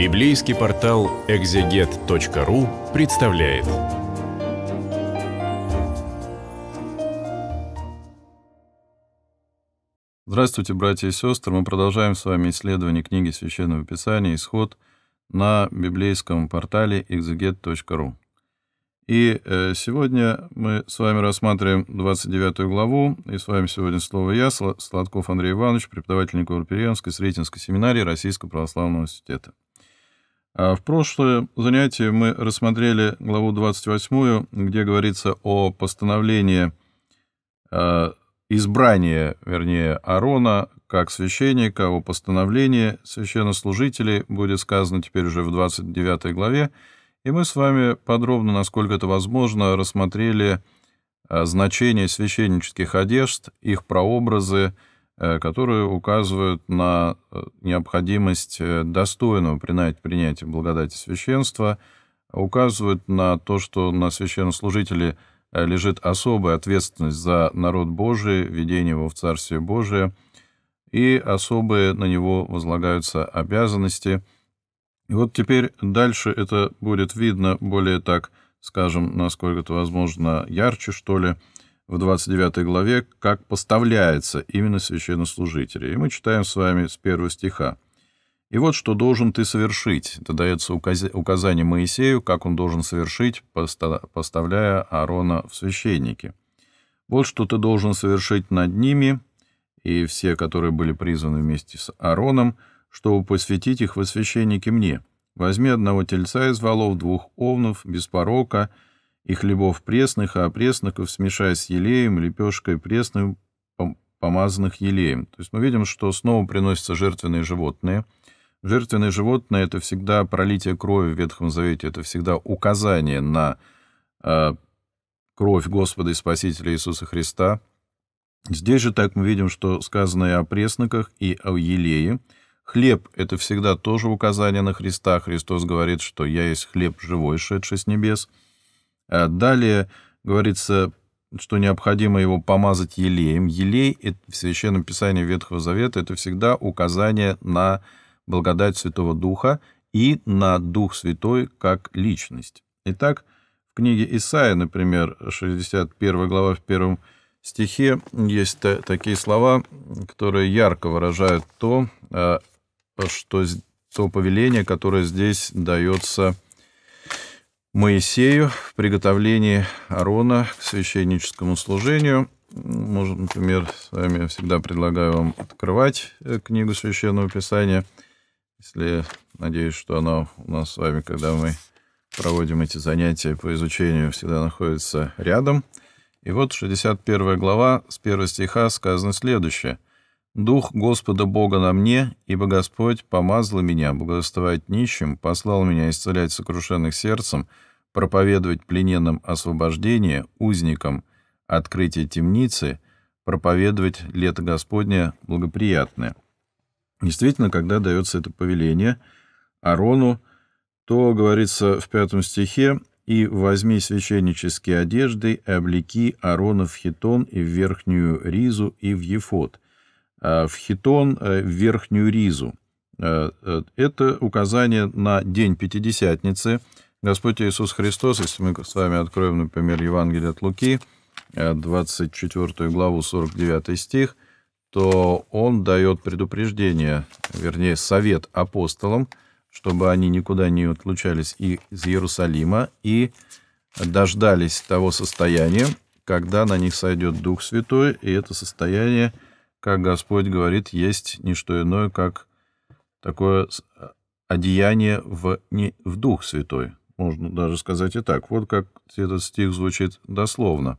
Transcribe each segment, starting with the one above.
Библейский портал экзегет.ру представляет. Здравствуйте, братья и сестры. Мы продолжаем с вами исследование книги Священного Писания «Исход» на библейском портале экзегет.ру. И э, сегодня мы с вами рассматриваем 29 главу, и с вами сегодня слово «Я», Сладков Андрей Иванович, преподаватель Николай Перьянской, Сретенской семинарии Российского православного университета. А в прошлое занятие мы рассмотрели главу 28, где говорится о постановлении а, избрания, вернее, Арона как священника, о постановлении священнослужителей будет сказано теперь уже в 29 главе, и мы с вами подробно, насколько это возможно, рассмотрели а, значение священнических одежд, их прообразы, Э, которые указывают на э, необходимость э, достойного принятия благодати священства, указывают на то, что на священнослужителе лежит особая ответственность за народ Божий, ведение его в Царствие Божие, и особые на него возлагаются обязанности. И вот теперь дальше это будет видно более так, скажем, насколько это возможно, ярче, что ли, в 29 главе, как поставляется именно священнослужители. И мы читаем с вами с первого стиха. «И вот что должен ты совершить». Это дается указание Моисею, как он должен совершить, поставляя Аарона в священники. «Вот что ты должен совершить над ними, и все, которые были призваны вместе с Аароном, чтобы посвятить их во священники мне. Возьми одного тельца из валов, двух овнов, без порока, — и хлебов пресных, а пресноков смешая с елеем, лепешкой пресным, помазанных елеем. То есть мы видим, что снова приносятся жертвенные животные. Жертвенные животные — это всегда пролитие крови в Ветхом Завете, это всегда указание на э, кровь Господа и Спасителя Иисуса Христа. Здесь же так мы видим, что сказано и о пресноках, и о елее. Хлеб — это всегда тоже указание на Христа. Христос говорит, что «я есть хлеб живой, шедший с небес». А далее говорится, что необходимо его помазать елеем. Елей в Священном Писании Ветхого Завета — это всегда указание на благодать Святого Духа и на Дух Святой как Личность. Итак, в книге Исаия, например, 61 глава в первом стихе есть такие слова, которые ярко выражают то, а, что то повеление, которое здесь дается Моисею в приготовлении Арона к священническому служению. Может, например, с вами всегда предлагаю вам открывать э, книгу Священного Писания, если надеюсь, что она у нас с вами, когда мы проводим эти занятия по изучению, всегда находится рядом. И вот 61 глава с 1 стиха сказано следующее – Дух Господа Бога на мне, ибо Господь помазал меня благословать нищим, послал меня исцелять сокрушенных сердцем, проповедовать плененным освобождение, узникам открытие темницы, проповедовать лето Господне благоприятное. Действительно, когда дается это повеление Арону, то, говорится в пятом стихе, «И возьми священнические одежды, и облеки Аарона в хитон и в верхнюю ризу и в ефот» Э, в хитон э, в верхнюю ризу. Э, это указание на день Пятидесятницы. Господь Иисус Христос, если мы с вами откроем, например, Евангелие от Луки, 24 главу, 49 стих, то он дает предупреждение, вернее, совет апостолам, чтобы они никуда не отлучались и из Иерусалима, и дождались того состояния, когда на них сойдет Дух Святой, и это состояние – как Господь говорит, есть не что иное, как такое э, одеяние в, не, в Дух Святой. Можно даже сказать и так. Вот как этот стих звучит дословно.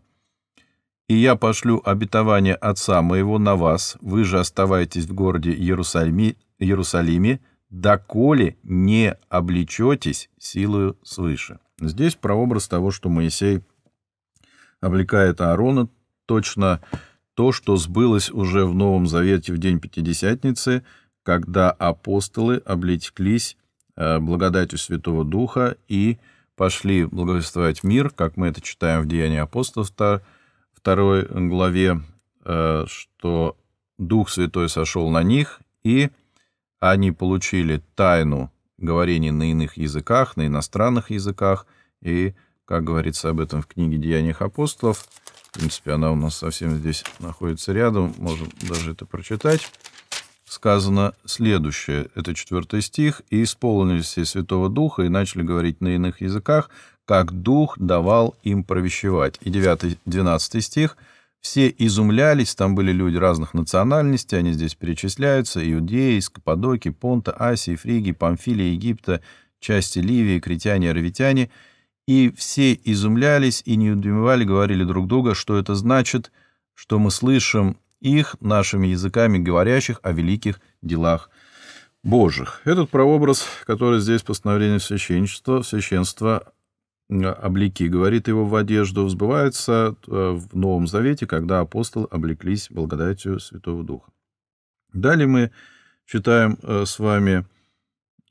«И я пошлю обетование Отца моего на вас, вы же оставайтесь в городе Иерусалиме, Иерусалиме доколе не облечетесь силою свыше». Здесь прообраз того, что Моисей облекает Аарона, точно то, что сбылось уже в Новом Завете в день Пятидесятницы, когда апостолы облетеклись э, благодатью Святого Духа и пошли благовествовать мир, как мы это читаем в Деянии апостолов 2 главе, э, что Дух Святой сошел на них, и они получили тайну говорения на иных языках, на иностранных языках, и, как говорится об этом в книге «Деяниях апостолов», в принципе, она у нас совсем здесь находится рядом. Можем даже это прочитать. Сказано следующее. Это четвертый стих. «И исполнились все Святого Духа и начали говорить на иных языках, как Дух давал им провещевать». И 9, 12 стих. Все изумлялись, там были люди разных национальностей, они здесь перечисляются, иудеи, из Понта, Асии, Фриги, Памфилия, Египта, части Ливии, критяне, арвитяне — и все изумлялись и не недоумевали, говорили друг друга, что это значит, что мы слышим их нашими языками говорящих о великих делах Божьих. Этот прообраз, который здесь постановление священства, священства э, облики, говорит его в одежду, взбывается э, в Новом Завете, когда апостолы облеклись благодатью Святого Духа. Далее мы читаем э, с вами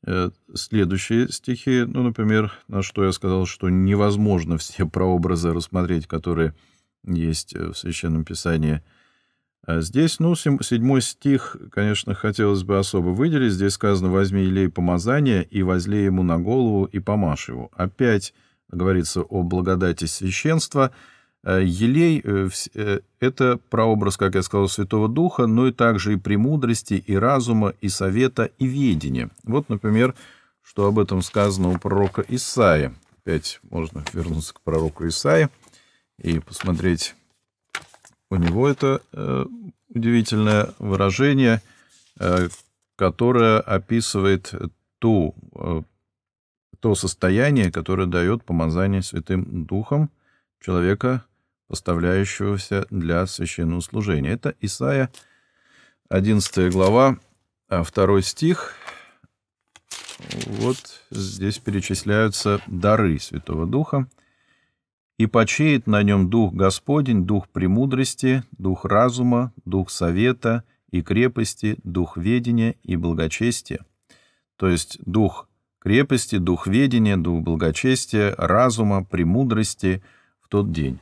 Э, следующие стихи, ну, например, на что я сказал, что невозможно все прообразы рассмотреть, которые есть э, в Священном Писании. А здесь, ну, седьмой стих, конечно, хотелось бы особо выделить. Здесь сказано «возьми елей помазание и возлей ему на голову и помажь его». Опять говорится о благодати священства – Э, елей э, – э, это прообраз, как я сказал, Святого Духа, но и также и премудрости, и разума, и совета, и ведения. Вот, например, что об этом сказано у пророка Исаи. Опять можно вернуться к пророку Исаи и посмотреть у него это удивительное выражение, которое описывает ту, то состояние, которое дает помазание Святым Духом человека поставляющегося для священного служения. Это Исаия 11 глава, 2 а, стих. Вот здесь перечисляются дары Святого Духа. «И почеет на нем Дух Господень, Дух премудрости, Дух разума, Дух совета и крепости, Дух ведения и благочестия». То есть Дух крепости, Дух ведения, Дух благочестия, разума, премудрости в тот день.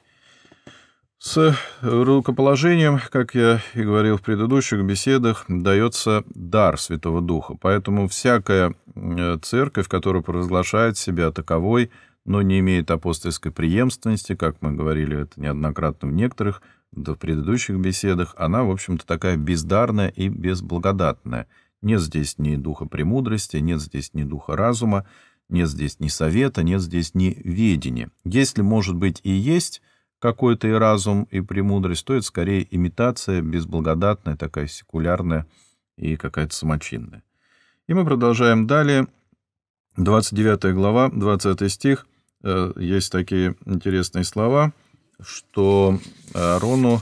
С рукоположением, как я и говорил в предыдущих беседах, дается дар Святого Духа, поэтому всякая э, церковь, которая провозглашает себя таковой, но не имеет апостольской преемственности, как мы говорили это неоднократно в некоторых, да в предыдущих беседах, она, в общем-то, такая бездарная и безблагодатная. Нет здесь ни духа премудрости, нет здесь ни духа разума, нет здесь ни совета, нет здесь ни ведения. Если, может быть, и есть какой-то и разум, и премудрость, то это скорее имитация, безблагодатная, такая секулярная и какая-то самочинная. И мы продолжаем далее. 29 глава, 20 стих. Э, есть такие интересные слова, что арону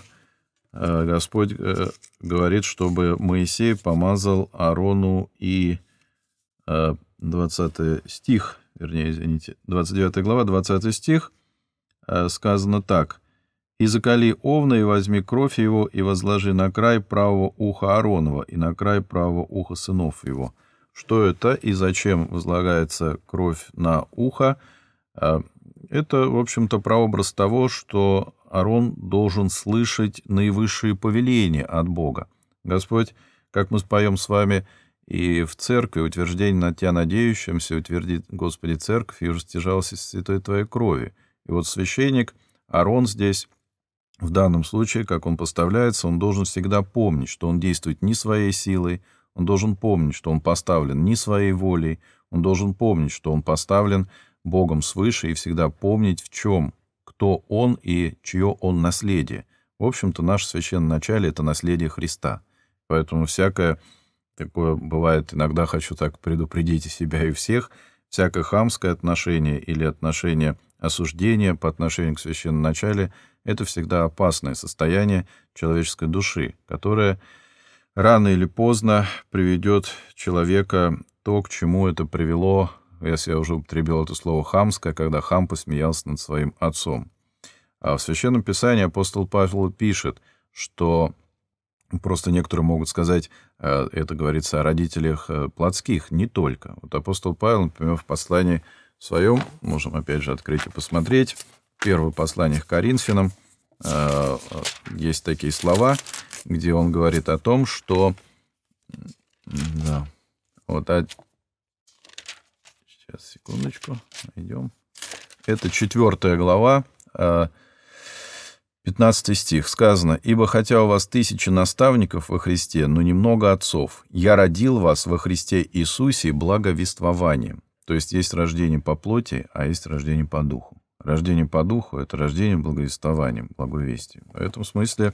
э, Господь э, говорит, чтобы Моисей помазал арону и 20 стих, вернее, извините, 29 глава, 20 стих – Э, сказано так. «И закали овна, и возьми кровь его, и возложи на край правого уха Ааронова и на край правого уха сынов его». Что это и зачем возлагается кровь на ухо? Э, это, в общем-то, прообраз того, что Арон должен слышать наивысшие повеления от Бога. Господь, как мы споем с вами и в церкви, утверждение на тебя надеющимся, утвердит Господи церковь, и уже святой твоей крови. И вот священник, Арон здесь, в данном случае, как он поставляется, он должен всегда помнить, что он действует не своей силой, он должен помнить, что он поставлен не своей волей, он должен помнить, что он поставлен Богом свыше и всегда помнить, в чем, кто он и чье он наследие. В общем-то, наше священное начале — это наследие Христа. Поэтому всякое такое бывает, иногда хочу так предупредить и себя, и всех, всякое хамское отношение или отношение Осуждение по отношению к священноначале — это всегда опасное состояние человеческой души, которое рано или поздно приведет человека то, к чему это привело, если я уже употребил это слово «хамское», когда хам посмеялся над своим отцом. А в Священном Писании апостол Павел пишет, что Просто некоторые могут сказать, э, это говорится о родителях э, плотских, не только. Вот апостол Павел, например, в послании своем. Можем опять же открыть и посмотреть. Первое послание к Коринфянам. Э, э, есть такие слова, где он говорит о том, что... Да, вот... А... Сейчас, секундочку, найдем. Это четвертая глава, 15 э, стих. Сказано, «Ибо хотя у вас тысячи наставников во Христе, но немного отцов, я родил вас во Христе Иисусе благовествованием». То есть есть рождение по плоти, а есть рождение по духу. Рождение по духу — это рождение благовествованием, благовестием. В этом смысле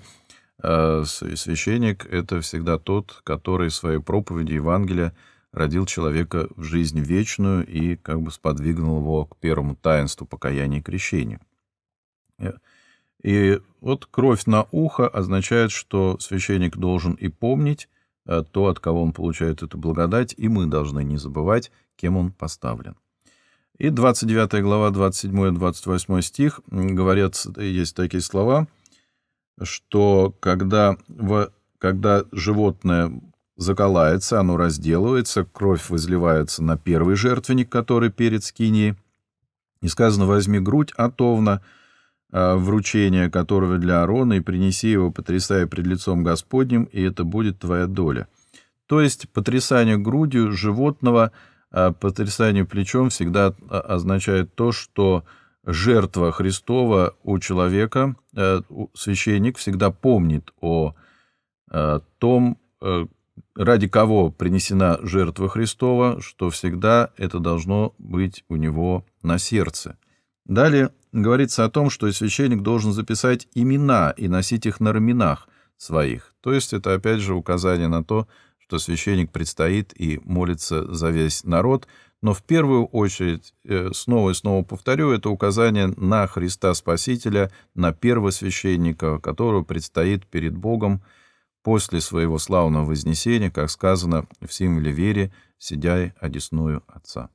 э, священник — это всегда тот, который своей проповеди Евангелия родил человека в жизнь вечную и как бы сподвигнул его к первому таинству покаяния и крещения. Э, и вот кровь на ухо означает, что священник должен и помнить, Э, то, от кого он получает эту благодать, и мы должны не забывать, кем он поставлен. И 29 глава, 27-28 стих говорят, есть такие слова, что когда, в, когда животное заколается, оно разделывается, кровь возливается на первый жертвенник, который перед скинией, и сказано «возьми грудь отовна а Э, вручение которого для Аарона, и принеси его, потрясая пред лицом Господним, и это будет твоя доля». То есть потрясание грудью животного, э, потрясание плечом всегда э, означает то, что жертва Христова у человека, священник всегда помнит о том, ради кого принесена жертва Христова, что всегда это должно быть у него на сердце – Далее говорится о том, что священник должен записать имена и носить их на раменах своих. То есть это опять же указание на то, что священник предстоит и молится за весь народ, но в первую очередь, э, снова и снова повторю, это указание на Христа Спасителя, на первосвященника, которого предстоит перед Богом после своего славного вознесения, как сказано в символе вере, сидя одесную Отца.